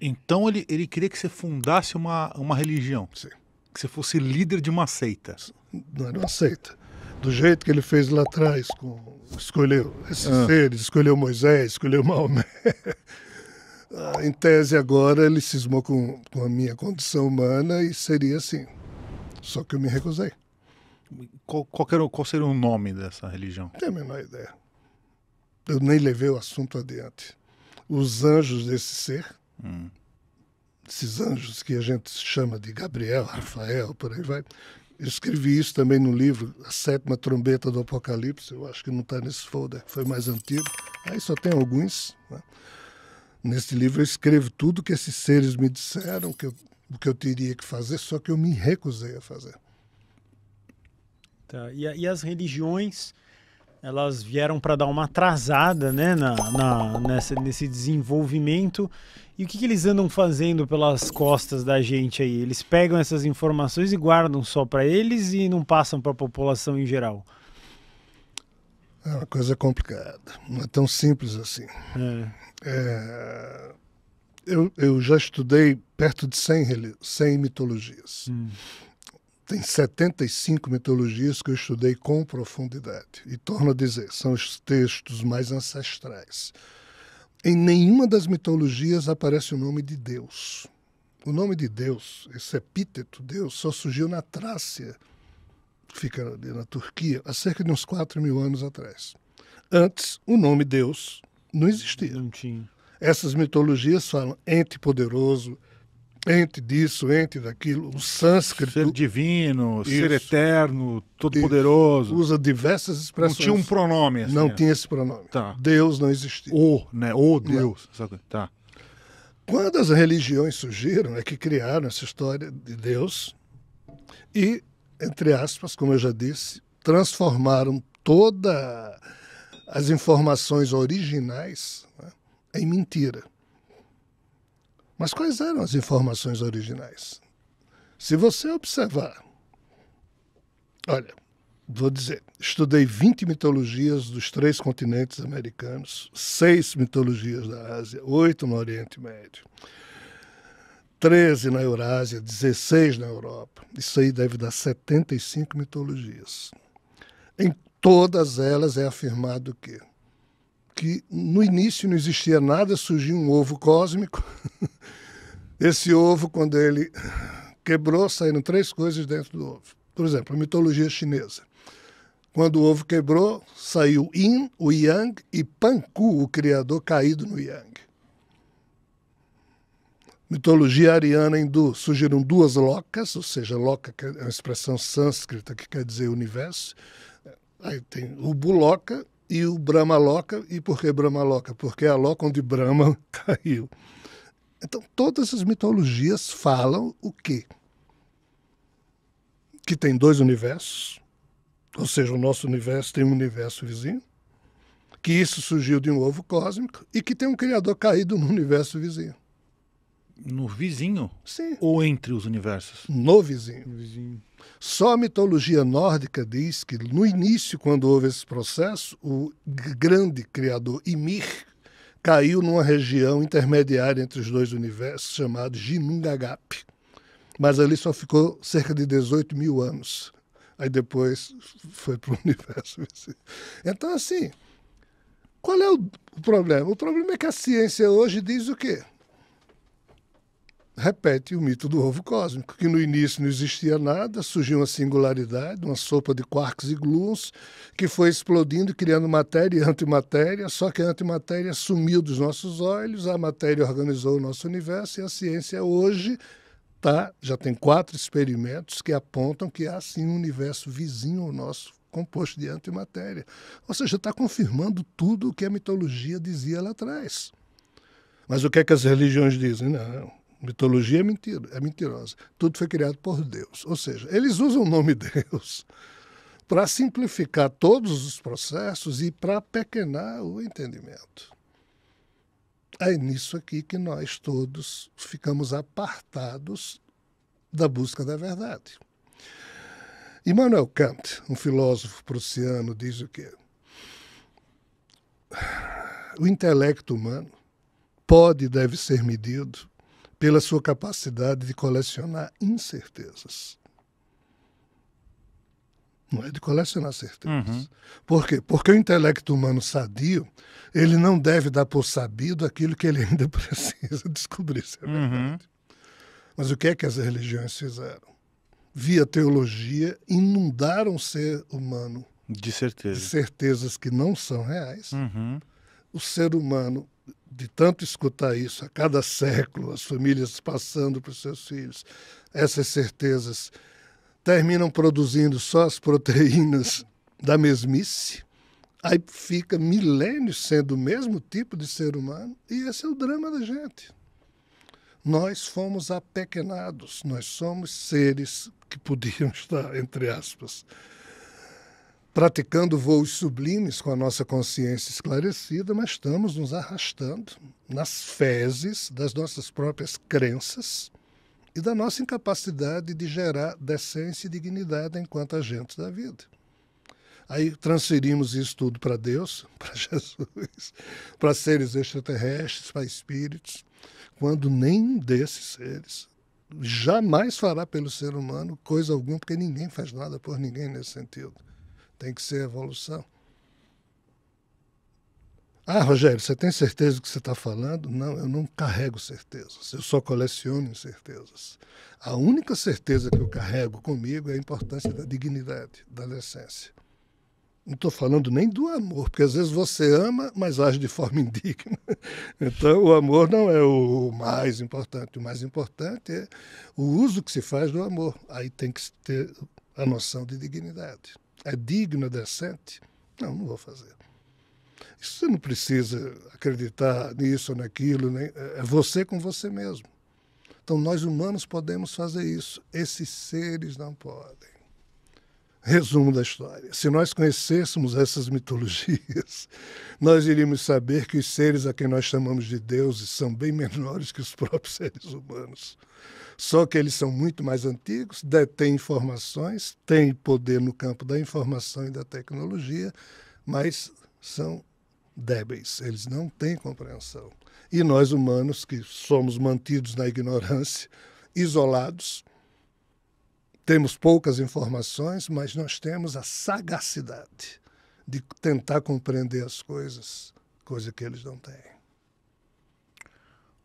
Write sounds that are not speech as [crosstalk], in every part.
Então ele, ele queria que você fundasse uma, uma religião. Sim. Que você fosse líder de uma seita. Não era uma seita. Do jeito que ele fez lá atrás, com, escolheu esses ah. seres, escolheu Moisés, escolheu Maomé. [laughs] Ah, em tese, agora ele cismou com, com a minha condição humana e seria assim. Só que eu me recusei. Qual, qual, era, qual seria o nome dessa religião? Não tenho a menor ideia. Eu nem levei o assunto adiante. Os anjos desse ser Hum. Esses anjos que a gente chama de Gabriel, Rafael, por aí vai. Eu escrevi isso também no livro A Sétima Trombeta do Apocalipse. Eu acho que não está nesse folder, foi mais antigo. Aí só tem alguns. Né? Nesse livro eu escrevo tudo que esses seres me disseram, que eu, o que eu teria que fazer, só que eu me recusei a fazer. Tá. E, e as religiões elas vieram para dar uma atrasada né, na, na, nessa, nesse desenvolvimento. E o que, que, eles andam fazendo pelas costas da gente aí? Eles pegam essas informações e guardam só para eles e não passam para a população em geral? É uma coisa complicada, não é tão simples assim. É. É... Eu, eu já estudei perto de 100, 100 mitologias. Hum. Tem 75 mitologias que eu estudei com profundidade. E torno a dizer, são os textos mais ancestrais. Em nenhuma das mitologias aparece o nome de Deus. O nome de Deus, esse epíteto Deus, só surgiu na Trácia, que fica na Turquia, há cerca de uns 4 mil anos atrás. Antes, o nome Deus não existia. Não tinha. Essas mitologias falam ente poderoso, ente disso, ente daquilo, o sânscrito. Ser divino, isso, ser eterno, todo-poderoso. Usa diversas expressões. Não tinha um pronome assim. Não né? tinha esse pronome. Tá. Deus não existia. O, né? O Deus. Não. Tá. Quando as religiões surgiram, é que criaram essa história de Deus e, entre aspas, como eu já disse, transformaram todas as informações originais né, em mentira. Mas quais eram as informações originais? Se você observar, olha, vou dizer, estudei 20 mitologias dos três continentes americanos, seis mitologias da Ásia, oito no Oriente Médio, 13 na Eurásia, 16 na Europa. Isso aí deve dar 75 mitologias. Em todas elas é afirmado que que no início não existia nada, surgiu um ovo cósmico. [laughs] Esse ovo, quando ele quebrou, saíram três coisas dentro do ovo. Por exemplo, a mitologia chinesa. Quando o ovo quebrou, saiu Yin, o Yang, e Panku, o criador caído no Yang. Mitologia ariana hindu, surgiram duas locas, ou seja, loca é uma expressão sânscrita que quer dizer universo. Aí tem o Buloca e o Brahma Loca. E por que Brahma Loca? Porque é a Loca onde Brahma [laughs] caiu. Então, todas as mitologias falam o quê? Que tem dois universos, ou seja, o nosso universo tem um universo vizinho, que isso surgiu de um ovo cósmico e que tem um criador caído no universo vizinho. No vizinho? Sim. Ou entre os universos? No vizinho. No vizinho. Só a mitologia nórdica diz que no início, quando houve esse processo, o grande criador Ymir caiu numa região intermediária entre os dois universos chamado Jinungagap. Mas ali só ficou cerca de 18 mil anos. Aí depois foi para o [laughs] universo. Então, assim, qual é o problema? O problema é que a ciência hoje diz o quê? repete o mito do ovo cósmico, que no início não existia nada, surgiu uma singularidade, uma sopa de quarks e gluons, que foi explodindo, criando matéria e antimatéria, só que a antimatéria sumiu dos nossos olhos, a matéria organizou o nosso universo e a ciência hoje tá, já tem quatro experimentos que apontam que há sim um universo vizinho ao nosso composto de antimatéria. Ou seja, está confirmando tudo o que a mitologia dizia lá atrás. Mas o que é que as religiões dizem? Não, Mitologia é mentira, é mentirosa. Tudo foi criado por Deus. Ou seja, eles usam o nome [laughs] Deus para simplificar todos os processos e para pequenar o entendimento. É nisso aqui que nós todos ficamos apartados da busca da verdade. Immanuel Kant, um filósofo prussiano, diz o quê? O intelecto humano pode e deve ser medido pela sua capacidade de colecionar incertezas. Não é de colecionar certezas. Uhum. Por quê? Porque o intelecto humano sadio, ele não deve dar por sabido aquilo que ele [laughs] ainda precisa descobrir, se é verdade. Uhum. Mas o que é que as religiões fizeram? Via teologia, inundaram o ser humano de, certeza. de certezas que não são reais. Uhum. O ser humano de tanto escutar isso a cada século, as famílias passando para os seus filhos, essas certezas terminam produzindo só as proteínas [laughs] da mesmice, aí fica milênios sendo o mesmo tipo de ser humano, e esse é o drama da gente. Nós fomos apequenados, nós somos seres que podiam [laughs] estar, entre aspas, praticando voos sublimes com a nossa consciência esclarecida, mas estamos nos arrastando nas fezes das nossas próprias crenças e da nossa incapacidade de gerar decência e dignidade enquanto agentes da vida. Aí transferimos isso tudo para Deus, [laughs] para Jesus, para seres extraterrestres, para espíritos, quando nenhum desses seres jamais fará pelo ser humano coisa alguma, porque ninguém faz nada por ninguém nesse sentido. Tem que ser evolução. Ah, Rogério, você tem certeza do que você está falando? Não, eu não carrego certezas. Eu só coleciono certezas. A única certeza que eu carrego comigo é a importância da dignidade, da decência. Não estou falando nem do amor, porque às vezes você ama, mas age de forma [laughs] indigna. Então, o amor não é o mais importante. O mais importante é o uso que se faz do amor. Aí tem que ter a noção de dignidade é digna, decente? Não, não vou fazer. Isso você não precisa acreditar nisso ou naquilo, nem é, é você com você mesmo. Então, nós humanos podemos fazer isso, esses seres não podem. Resumo da história. Se nós conhecêssemos essas mitologias, [laughs] nós iríamos saber que os seres a quem nós chamamos de deuses são bem menores que os próprios [laughs] seres humanos. Só que eles são muito mais antigos, detêm informações, têm poder no campo da informação e da tecnologia, mas são débeis, eles não têm compreensão. E nós humanos, que somos mantidos na ignorância, isolados, temos poucas informações, mas nós temos a sagacidade de tentar compreender as coisas, coisa que eles não têm.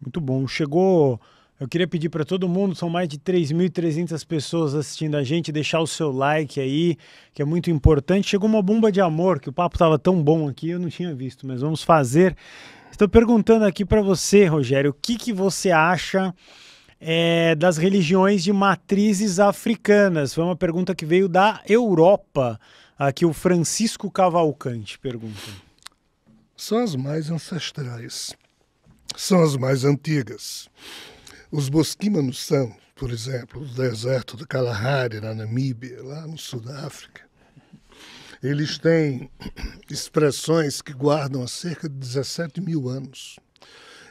Muito bom. Chegou. Eu queria pedir para todo mundo, são mais de 3.300 pessoas assistindo a gente, deixar o seu like aí, que é muito importante. Chegou uma bomba de amor, que o papo estava tão bom aqui, eu não tinha visto, mas vamos fazer. Estou perguntando aqui para você, Rogério, o que, que você acha é, das religiões de matrizes africanas. Foi uma pergunta que veio da Europa, aqui o Francisco Cavalcante pergunta. São as mais ancestrais, são as mais antigas. Os bosquímanos são, por exemplo, do deserto do Kalahari, na Namíbia, lá no sul da África. Eles têm expressões que guardam há cerca de 17 mil anos.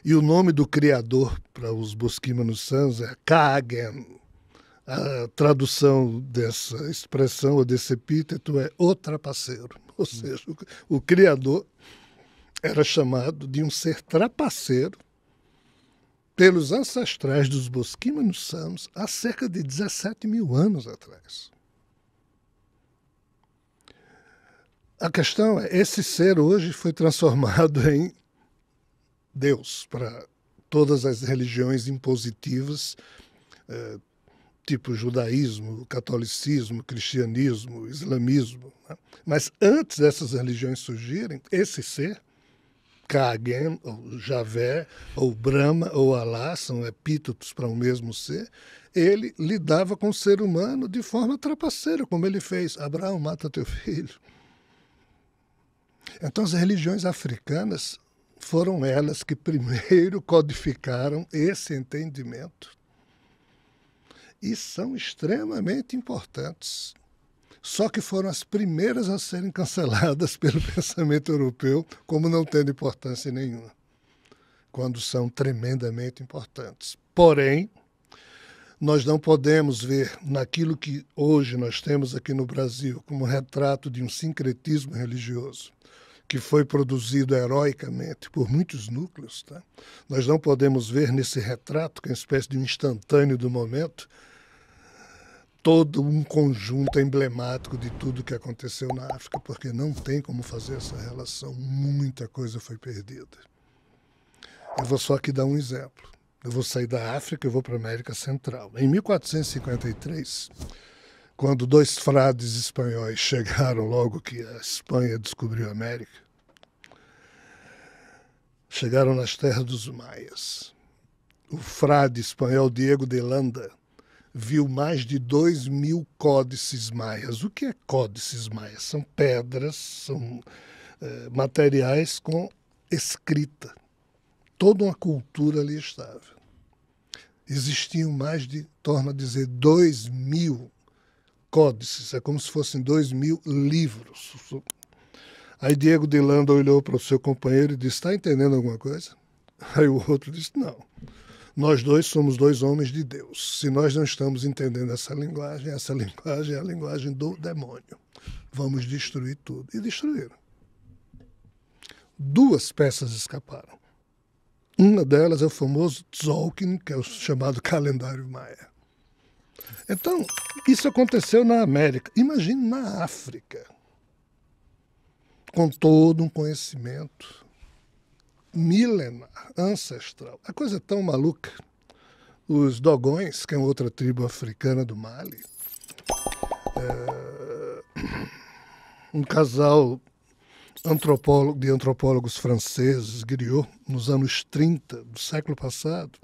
E o nome do criador para os Bosquímanos Sans é Kagen. A tradução dessa expressão ou desse epíteto é o trapaceiro. [laughs] Ou seja, o, o criador era chamado de um ser trapaceiro pelos ancestrais dos Bosquímanos Sams há cerca de 17 mil anos atrás. A questão é, esse ser hoje foi transformado [laughs] em Deus, para todas as religiões impositivas, eh, tipo judaísmo, catolicismo, cristianismo, islamismo. Né? Mas antes dessas religiões surgirem, esse ser, Kagen, ou Javé, ou Brahma, ou Alá, são epítetos para o um mesmo ser, ele lidava com o ser humano de forma trapaceira, como ele fez. Abraão, mata teu filho. Então, as religiões africanas foram elas que primeiro [laughs] codificaram esse entendimento e são extremamente importantes. Só que foram as primeiras a serem canceladas [laughs] pelo pensamento europeu como não tendo importância nenhuma, quando são tremendamente importantes. Porém, nós não podemos ver naquilo que hoje nós temos aqui no Brasil como retrato de um sincretismo religioso que foi produzido heroicamente por muitos núcleos, tá? nós não podemos ver nesse retrato, que é uma espécie de um instantâneo do momento, todo um conjunto emblemático de tudo que aconteceu na África, porque não tem como fazer essa relação. Muita coisa foi perdida. Eu vou só aqui dar um exemplo. Eu vou sair da África e vou para a América Central. Em 1453, quando dois frades espanhóis chegaram logo que a Espanha descobriu a América, chegaram nas terras dos maias. O frade espanhol Diego de Landa viu mais de dois mil códices maias. O que é códices maias? São pedras, são eh, materiais com escrita. Toda uma cultura ali estava. Existiam mais de, torna a dizer, dois mil códices, é como se fossem dois mil livros. Aí Diego de Landa olhou para o seu companheiro e disse: Está entendendo alguma coisa? Aí o outro disse: Não. Nós dois somos dois homens de Deus. Se nós não estamos entendendo essa linguagem, essa [laughs] linguagem é a linguagem do demônio. Vamos destruir tudo. E destruíram. Duas peças escaparam. Uma delas é o famoso Tzolk'in, que é o chamado calendário maia. Então, isso aconteceu na América. Imagine na África. Com todo um conhecimento milenar, ancestral. A coisa é tão maluca. Os Dogões, que é outra tribo africana do Mali, é um casal antropólogo, de antropólogos franceses, Griot, nos anos 30 do século passado,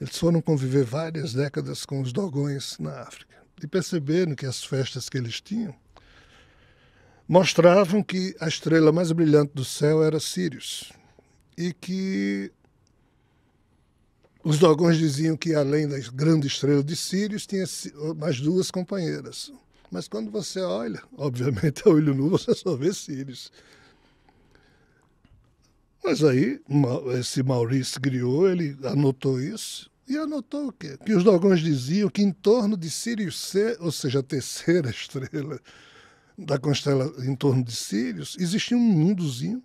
eles foram conviver várias décadas com os dogões na África e perceberam que as festas que eles tinham mostravam que a estrela mais brilhante do céu era Sirius e que os dogões diziam que além da grande estrela de Sirius tinha mais duas companheiras. Mas quando você olha, obviamente a olho nu, você só vê Sirius. Mas aí, esse Maurício Griot, ele anotou isso e anotou o quê? Que os dogões diziam que em torno de Sirius C, ou seja, a terceira [laughs] estrela da constela em torno de Sirius, existia um mundozinho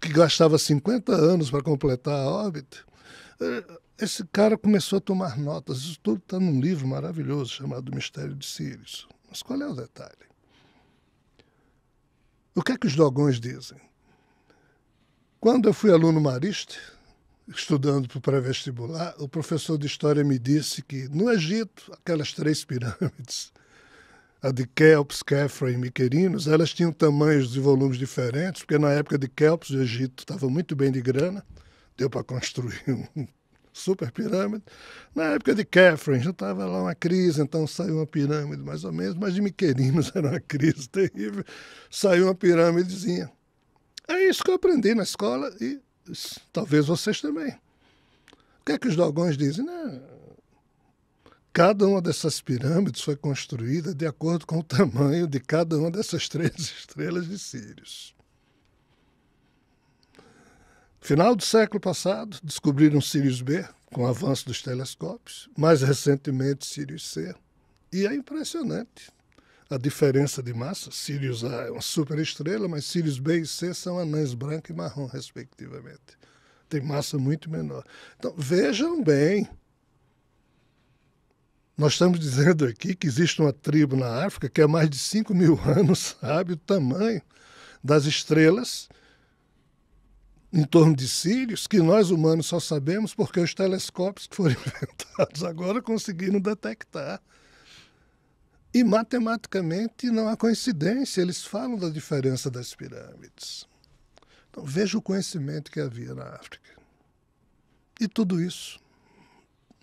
que gastava 50 anos para completar a órbita. É, esse cara começou a tomar notas. Isso tudo está num livro maravilhoso chamado Mistério de Sirius. Mas qual é o detalhe? O que é que os dogões dizem? Quando eu fui aluno marista, estudando para o pré-vestibular, o professor de história me disse que no Egito, aquelas três pirâmides, a de Kelps, Kefra e Miquerinos, elas tinham tamanhos e volumes diferentes, porque na época de Kelps o Egito estava muito bem de grana, deu para construir [laughs] um super pirâmide. Na época de Kefra já estava lá uma crise, então saiu uma pirâmide mais ou menos, mas de Miquerinos [laughs] era uma crise terrível, saiu uma pirâmidezinha. É isso que eu aprendi na escola e talvez vocês também. O que é que os dogões dizem? Né? Cada uma dessas pirâmides foi construída de acordo com o tamanho de cada uma dessas [laughs] três estrelas de Sirius. Final do século passado, descobriram Sirius B, com o avanço dos telescópios, mais recentemente Sirius C. E é impressionante a diferença de massa. Sirius A é uma superestrela, mas Sirius B e C são anãs branco e marrom, respectivamente. Tem massa muito menor. Então, vejam bem. Nós estamos dizendo aqui que existe uma tribo na África que há mais de 5 mil [laughs] anos sabe o tamanho das estrelas em torno de Sirius, que nós humanos só sabemos porque os telescópios que foram [laughs] inventados agora conseguiram detectar. E matematicamente não há coincidência, eles falam da diferença das pirâmides. Então veja o conhecimento que havia na África. E tudo isso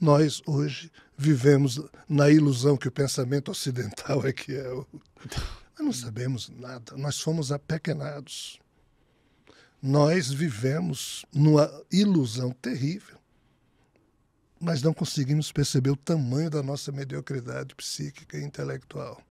nós hoje vivemos na ilusão que o pensamento ocidental é que é o. Nós não sabemos nada, nós fomos apequenados. Nós vivemos numa ilusão terrível mas não conseguimos perceber o tamanho da nossa mediocridade psíquica e intelectual.